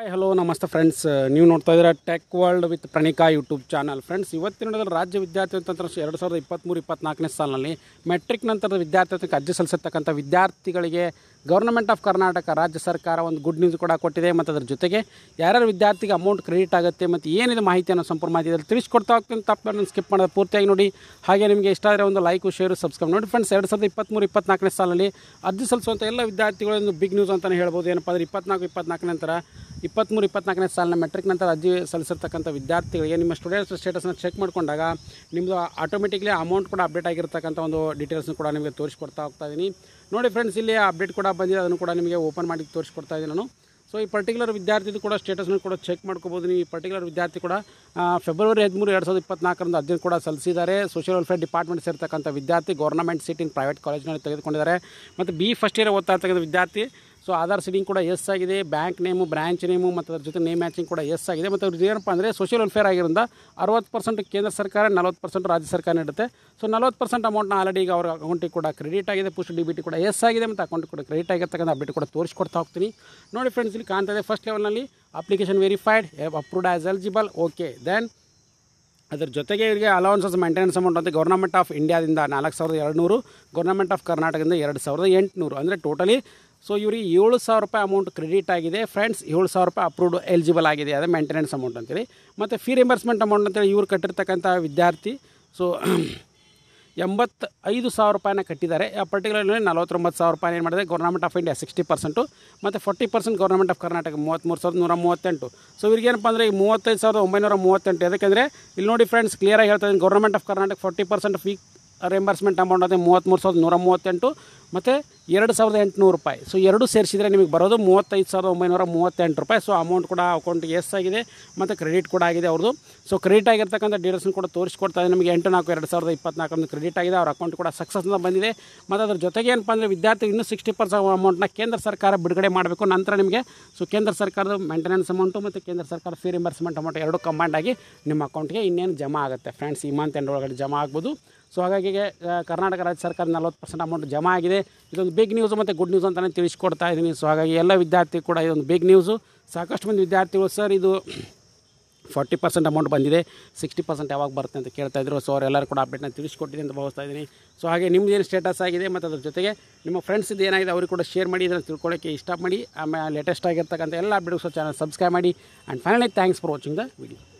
hi hello ನಮಸ್ತೆ friends ನೀವು ನೋಡ್ತಾ ಇದ್ದೀರಾ tech world with Pranika YouTube channel friends ಇವತ್ತಿನ ರಾಜ್ಯ ವಿದ್ಯಾರ್ಥಿ ತಂತ್ರ ಎರಡು ಸಾವಿರದ ಇಪ್ಪತ್ತ್ಮೂರು ಇಪ್ಪತ್ತ್ನಾಲ್ಕನೇ ಸಾಲಿನಲ್ಲಿ ಮೆಟ್ರಿಕ್ ನಂತರದ ವಿದ್ಯಾರ್ಥಿ ಅರ್ಜಿ ಸಲ್ಲಿಸತಕ್ಕಂಥ ವಿದ್ಯಾರ್ಥಿಗಳಿಗೆ ಗೌರ್ಮೆಂಟ್ ಆಫ್ ಕರ್ನಾಟಕ ರಾಜ್ಯ ಸರ್ಕಾರ ಒಂದು ಗುಡ್ ನ್ಯೂಸ್ ಕೂಡ ಕೊಟ್ಟಿದೆ ಮತ್ತು ಅದರ ಜೊತೆಗೆ ಯಾರ್ಯಾರು ವಿದ್ಯಾರ್ಥಿಗೆ ಅಮೌಂಟ್ ಕ್ರೆಡಿಟ್ ಆಗುತ್ತೆ ಮತ್ತು ಏನಿದೆ ಮಾಹಿತಿಯನ್ನು ಸಂಪೂರ್ಣ ಮಾಹಿತಿ ಇದರಲ್ಲಿ ತಿಳಿಸ್ಕೊಡ್ತಾ ಹೋಗ್ತೀನಿ ನಾನು ಸ್ಕಿಪ್ ಮಾಡೋದು ಪೂರ್ತಿಯಾಗಿ ನೋಡಿ ಹಾಗೆ ನಿಮಗೆ ಇಷ್ಟ ಆದರೆ ಒಂದು ಲೈಕು ಶೇರ್ ಸಬ್ಸ್ಕ್ರೈಬ್ ನೋಡಿ ಫ್ರೆಂಡ್ಸ್ ಎರಡು ಸಾವಿರದ ಇಪ್ಪತ್ತ್ಮೂರು ಇಪ್ಪತ್ನಾಲ್ಕನೇ ಸಾಲಿನಲ್ಲಿ ಅರ್ಜಿ ಸಲ್ಲಿಸುವಂಥ ಎಲ್ಲ ವಿದ್ಯಾರ್ಥಿಗಳೊಂದು ಬಿಗ್ ನ್ಯೂಸ್ ಅಂತಲೇ ಹೇಳ್ಬೋದು ಏನಪ್ಪ ಅಂದರೆ ಇಪ್ಪತ್ತ್ನಾಲ್ಕು ಇಪ್ಪತ್ತ್ನಾಲ್ಕನೇ ನಂತರ ಇಪ್ಪತ್ತ್ಮೂರು ಇಪ್ಪತ್ನಾಲ್ಕನೇ ಸಾಲಿನ ಮೆಟ್ರಿಕ್ ನಂತರ ಅರ್ಜಿ ಸಲ್ಲಿಸಿರ್ತಕ್ಕಂಥ ವಿದ್ಯಾರ್ಥಿಗಳಿಗೆ ನಿಮ್ಮ ಸ್ಟೂಡೆಂಟ್ಸ್ ಸ್ಟೇಟಸ್ನ ಚೆಕ್ ಮಾಡಿಕೊಂಡಾಗ ನಿಮ್ಮದು ಆಟೋಮೆಟಿಕ್ಲಿ ಅಮೌಂಟ್ ಕೂಡ ಅಪ್ಡೇಟ್ ಆಗಿರ್ತಕ್ಕಂಥ ಒಂದು ಡೀಟೇಲ್ಸ್ನ ಕೂಡ ನಿಮಗೆ ತೋರಿಸ್ಕೊಡ್ತಾ ಹೋಗ್ತಾ ಇದ್ದೀನಿ ನೋಡಿ ಫ್ರೆಂಡ್ಸ್ ಇಲ್ಲಿ ಅಪ್ಡೇಟ್ ಕೂಡ ಬಂದಿದೆ ಅದನ್ನು ಕೂಡ ನಿಮಗೆ ಓಪನ್ ಮಾಡಿ ತೋರಿಸ್ಕೊಡ್ತಾ ಇದ್ದೀನಿ ನಾನು ಸೊ ಈ ಪರ್ಟಿಕ್ಯುಲರ್ ವಿದ್ಯಾರ್ಥಿದು ಕೂಡ ಸ್ಟೇಟಸ್ನ ಕೂಡ ಚೆಕ್ ಮಾಡ್ಕೋಬೋದು ನೀವು ಈ ಪರ್ಟಿಕ್ಯುಲರ್ ವಿದ್ಯಾರ್ಥಿ ಕೂಡ ಫೆಬ್ರವರಿ ಹದಿಮೂರು ಎರಡು ಸಾವಿರದ ಇಪ್ಪತ್ನಾಲ್ಕರಂದು ಅರ್ಜಿ ಕೂಡ ಸಲ್ಲಿಸಿದ್ದಾರೆ ಸೋಷಿಯಲ್ ವೆಲ್ಫೇರ್ ಡಿಪಾರ್ಟ್ಮೆಂಟ್ ಸೇರ್ತಕ್ಕಂಥ ವಿದ್ಯಾರ್ಥಿ ಗೌರ್ಮೆಂಟ್ ಸೀಟ್ ಇನ್ ಪ್ರೈವೇಟ್ ಕಾಲೇಜಿನಲ್ಲಿ ತೆಗೆದುಕೊಂಡಿದ್ದಾರೆ ಮತ್ತು ಬಿ ಫಸ್ಟ್ ಇಯರ್ ಓದ್ತಾ ಇರ್ತಕ್ಕಂಥ ವಿದ್ಯಾರ್ಥಿ ಸೊ ಆಧಾರ್ ಸಿಡಿಂಗ್ ಕೂಡ ಎಸ್ ಆಗಿದೆ ಬ್ಯಾಂಕ್ ನೇಮು ಬ್ರಾಂಚ್ ನೇಮು ಮತ್ತು ಅದ್ರ ಜೊತೆ ನೇಮ್ ಮ್ಯಾಚಿಂಗ್ ಕೂಡ ಎಸ್ ಆಗಿದೆ ಮತ್ತು ಅವ್ರಿಗೆ ಏನಪ್ಪ ಅಂದರೆ ಸೋಷಿಯಲ್ ವೆಲ್ಫೇರ್ ಆಗಿರೋದ್ರಿಂದ ಅರವತ್ತು ಪರ್ಸೆಂಟ್ ಕೇಂದ್ರ ಸರ್ಕಾರ ನಲವತ್ತು ಪರ್ಸೆಂಟ್ ರಾಜ್ಯ ಸರ್ಕಾರ ನೀಡುತ್ತೆ ಸೊ ನಲವತ್ತು ಪರ್ಸೆಂಟ್ ಅಮೌಂಟ್ನ ಆಲ್ರೆಡಿ ಈಗ ಅವ್ರ ಅಕೌಂಟಿಗೆ ಕೂಡ ಕ್ರೆಡಿಟ್ ಆಗಿದೆ ಪುಸ್ಟ್ ಡಿ ಬಿ ಟಿ ಕೂಡ ಎಸ್ ಆಗಿದೆ ಮತ್ತು ಅಕೌಂಟ್ ಕೂಡ ಕ್ರೆಡಿಟ್ ಆಗಿರ್ತಕ್ಕಂಥ ಅಪ್ಡೇಟ್ ಕೂಡ ತೋರಿಸ್ಕೊಡ್ತಾ ಹೋಗ್ತೀನಿ ನೋಡಿ ಫ್ರೆಂಡ್ಸ್ ಇಲ್ಲಿ ಕಾಣ್ತಾ ಇದೆ ಫಸ್ಟ್ ಲೆವೆಲ್ನಲ್ಲಿ application verified approved as eligible okay then ಅದರ ಜೊತೆಗೆ ಇವರಿಗೆ ಅಲೌನ್ಸಸ್ ಮೇಂಟೆನೆನ್ಸ್ ಅಮೌಂಟ್ ಅಂತ ಗೌರ್ನಮೆಂಟ್ ಆಫ್ ಇಂಡಿಯಾದಿಂದ ನಾಲ್ಕು ಸಾವಿರದ ಎರಡು ನೂರು ಗೌರ್ನಮೆಂಟ್ ಆಫ್ ಕರ್ನಾಟಕದಿಂದ ಎರಡು ಸಾವಿರದ ಎಂಟುನೂರು ಅಂದರೆ ಟೋಟಲಿ ಸೊ ಇವ್ರಿಗೆ ಏಳು ಸಾವಿರ ರೂಪಾಯಿ ಅಮೌಂಟ್ ಕ್ರೆಡಿಟ್ ಆಗಿದೆ ಫ್ರೆಂಡ್ಸ್ ಏಳು ಸಾವಿರ ರೂಪಾಯಿ ಅಪ್ರೂವ್ಡ್ ಎಲಿಜಿಬಲ್ ಆಗಿದೆ ಅದೇ ಮೇಂಟೆನೆನ್ಸ್ ಅಮೌಂಟ್ ಅಂತೇಳಿ ಮತ್ತು ಫೀ ರಿಂಬರ್ಸ್ಮೆಂಟ್ ಅಮೌಂಟ್ ಅಂತೇಳಿ ಇವ್ರು ಕಟ್ಟಿರ್ತಕ್ಕಂಥ ವಿದ್ಯಾರ್ಥಿ ಸೊ ಎಂಬತ್ತು ಐದು ಸಾವಿರ ರೂಪಾಯಿನ ಕಟ್ಟಿದ್ದಾರೆ ಆ ಪರ್ಟಿಕ್ಯುಲರ್ಲಿ ನಲವತ್ತೊಂಬತ್ತು ಸಾವಿರ ರೂಪಾಯಿ ಏನು ಮಾಡಿದೆ government of India sixty percent ಮತ್ತು forty percent government of Karnataka ಮೂವತ್ತ್ಮೂರು ಸಾವಿರದ ನೂರ ಮೂವತ್ತೆಂಟು ಸೊ ಇವ್ರಿಗೇನಪ್ಪ ಅಂದರೆ ಈ ಮೂವತ್ತೈದು ಸಾವಿರದ ಒಂಬೈನೂರ ಮೂವತ್ತೆಂಟು ಯಾಕೆಂದರೆ ಇಲ್ಲಿ ನೋಡಿ ಫ್ರೆಂಡ್ಸ್ ಕ್ಲಿಯರಾಗಿ ಹೇಳ್ತಾ ಇದ್ದೀನಿ government of Karnataka forty percent fee reimbursement amount ಅಂದರೆ ಮೂವತ್ತ್ಮೂರು ಸಾವಿರದ ನೂರ ಮೂವತ್ತೆಂಟು ಮತ್ತು ಎರಡು ಸಾವಿರದ ಎಂಟುನೂರು ರೂಪಾಯಿ ಸೊ ಎರಡು ಸೇರಿಸಿದರೆ ನಿಮಗೆ ಬರೋದು ಮೂವತ್ತೈದು ಸಾವಿರದ ಒಂಬೈನೂರ ಮೂವತ್ತೆಂಟು ರೂಪಾಯಿ ಸೊ ಅಮೌಂಟ್ ಕೂಡ ಅಕೌಂಟ್ಗೆ ಎಸ್ ಆಗಿದೆ ಮತ್ತು ಕ್ರೆಡಿಟ್ ಕೂಡ ಆಗಿದೆ ಅವ್ರದ್ದು ಸೊ ಕ್ರೆಡಿಟ್ ಆಗಿರ್ತಕ್ಕಂಥ ಡೀಟೇಲ್ಸ್ನ ಕೂಡ ತೋರಿಸ್ಕೊಡ್ತಾ ಇದೆ ನಿಮಗೆ ಎಂಟು ನಾಲ್ಕು ಎರಡು ಸಾವಿರದ ಇಪ್ಪತ್ನಾಲ್ಕರಂದು ಕ್ರೆಡಿಟ್ ಆಗಿದೆ ಅವ್ರ ಅಕೌಂಟ್ ಕೂಡ ಸಕ್ಸಸ್ನ ಬಂದಿದೆ ಮತ್ತು ಅದ್ರ ಜೊತೆಗೆ ಏನಪ್ಪ ಅಂದರೆ ವಿದ್ಯಾರ್ಥಿ ಇನ್ನೂ ಸಿಕ್ಸ್ಟಿ ಪರ್ಸೆಂಟ್ ಅಮೌಂಟ್ನ ಕೇಂದ್ರ ಸರ್ಕಾರ ಬಿಡುಗಡೆ ಮಾಡಬೇಕು ನಂತರ ನಿಮಗೆ ಸೊ ಕೇಂದ್ರ ಸರ್ಕಾರದ ಮೇಂಟೆನೆನ್ಸ್ ಅಮೌಂಟು ಮತ್ತು ಕೇಂದ್ರ ಸರ್ಕಾರ ಫೀ ರಿಂಬರ್ಸ್ಮೆಂಟ್ ಅಮೌಂಟ್ ಎರಡು ಕಂಬೈಂಡ್ ಆಗಿ ನಿಮ್ಮ ಅಕೌಂಟ್ಗೆ ಇನ್ನೇನು ಜಮಾ ಆಗುತ್ತೆ ಫ್ರೆಂಡ್ಸ್ ಈ ಮಂತ್ ಎಂಡ್ ಒಳಗಡೆ ಜಮಾ ಆಗ್ಬೋದು ಸೊ ಹಾಗಾಗಿ ಕರ್ನಾಟಕ ರಾಜ್ಯ ಸರ್ಕಾರ ನಲವತ್ತು ಪರ್ಸೆಂಟ್ ಅಮೌಂಟ್ ಜಮಾ ಆಗಿದೆ ಇದೊಂದು ಬಿಗ್ ನ್ಯೂಸ್ ಮತ್ತು ಗುಡ್ ನ್ಯೂಸ್ ಅಂತಲೇ ತಿಳಿಸ್ಕೊಡ್ತಾ ಇದ್ದೀನಿ ಸೊ ಹಾಗಾಗಿ ಎಲ್ಲ ವಿದ್ಯಾರ್ಥಿ ಕೂಡ ಇದೊಂದು ಬಿಗ್ ನ್ಯೂಸು ಸಾಕಷ್ಟು ಮಂದಿ ವಿದ್ಯಾರ್ಥಿಗಳು ಸರ್ ಇದು ಫಾರ್ಟಿ ಪರ್ಸೆಂಟ್ ಅಮೌಂಟ್ ಬಂದಿದೆ ಸಿಕ್ಸ್ಟಿ ಪರ್ಸೆಂಟ್ ಯಾವಾಗ ಬರುತ್ತೆ ಅಂತ ಕೇಳ್ತಾ ಇದ್ರು ಸೊ ಅವರೆಲ್ಲರೂ ಕೂಡ ಅಪ್ಡೇಟ್ನ ತಿಳಿಸ್ಕೊಟ್ಟಿದ್ದೀನಿ ಅಂತ ಭಾವಿಸ್ತಾ ಇದ್ದೀನಿ ಸೊ ಹಾಗೆ ನಿಮ್ದು ಏನು ಸ್ಟೇಟಸ್ ಆಗಿದೆ ಮತ್ತು ಅದ್ರ ಜೊತೆಗೆ ನಿಮ್ಮ ಫ್ರೆಂಡ್ಸಿದ್ದು ಏನಾಗಿದೆ ಅವ್ರಿಗೆ ಕೂಡ ಶೇರ್ ಮಾಡಿ ಇದನ್ನು ತಿಳ್ಕೊಳ್ಳೋಕ್ಕೆ ಇಷ್ಟ ಮಾಡಿ ಆಮೇಲೆ ಲೇಟೆಸ್ಟ್ ಆಗಿರ್ತಕ್ಕಂಥ ಎಲ್ಲ ಅಪ್ಡೇಟ್ಸ್ ಚಾನಲ್ ಸಬ್ಸ್ಕ್ರೈಬ್ ಮಾಡಿ and finally thanks for watching the video